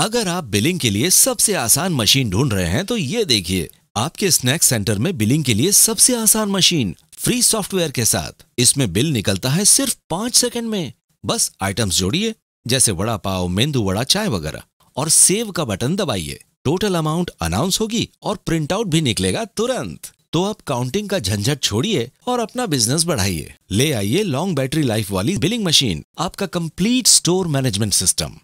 अगर आप बिलिंग के लिए सबसे आसान मशीन ढूंढ रहे हैं तो ये देखिए आपके स्नैक सेंटर में बिलिंग के लिए सबसे आसान मशीन फ्री सॉफ्टवेयर के साथ इसमें बिल निकलता है सिर्फ पांच सेकंड में बस आइटम्स जोड़िए जैसे वड़ा पाव मेंदू वड़ा चाय वगैरह और सेव का बटन दबाइए टोटल अमाउंट अनाउंस होगी और प्रिंट आउट भी निकलेगा तुरंत तो आप काउंटिंग का झंझट छोड़िए और अपना बिजनेस बढ़ाइए ले आइए लॉन्ग बैटरी लाइफ वाली बिलिंग मशीन आपका कंप्लीट स्टोर मैनेजमेंट सिस्टम